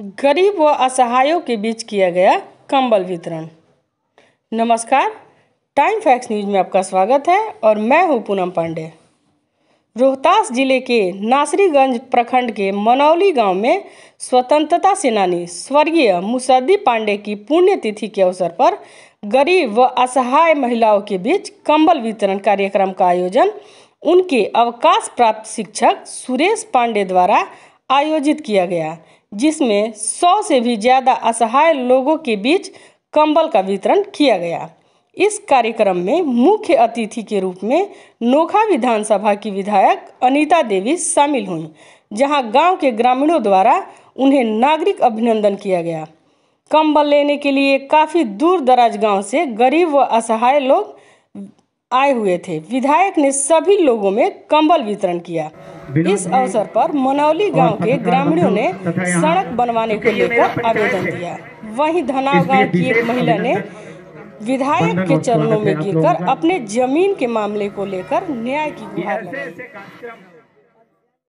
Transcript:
गरीब व असहायों के बीच किया गया कंबल वितरण नमस्कार टाइम फैक्स न्यूज में आपका स्वागत है और मैं हूं पूनम पांडे रोहतास जिले के नासरीगंज प्रखंड के मनौली गांव में स्वतंत्रता सेनानी स्वर्गीय मुसद्दी पांडे की पुण्यतिथि के अवसर पर गरीब व असहाय महिलाओं के बीच कंबल वितरण कार्यक्रम का आयोजन उनके अवकाश प्राप्त शिक्षक सुरेश पांडे द्वारा आयोजित किया गया जिसमें सौ से भी ज़्यादा असहाय लोगों के बीच कंबल का वितरण किया गया इस कार्यक्रम में मुख्य अतिथि के रूप में नोखा विधानसभा की विधायक अनीता देवी शामिल हुई जहां गांव के ग्रामीणों द्वारा उन्हें नागरिक अभिनंदन किया गया कंबल लेने के लिए काफ़ी दूर दराज गाँव से गरीब व असहाय लोग आए हुए थे विधायक ने सभी लोगों में कंबल वितरण किया इस अवसर पर मनौली गांव के ग्रामीणों ने सड़क बनवाने को लेकर आवेदन दिया वहीं धनाव गांव की एक महिला ने विधायक के चरणों में गिरकर अपने जमीन के मामले को लेकर न्याय की गुहार लगाई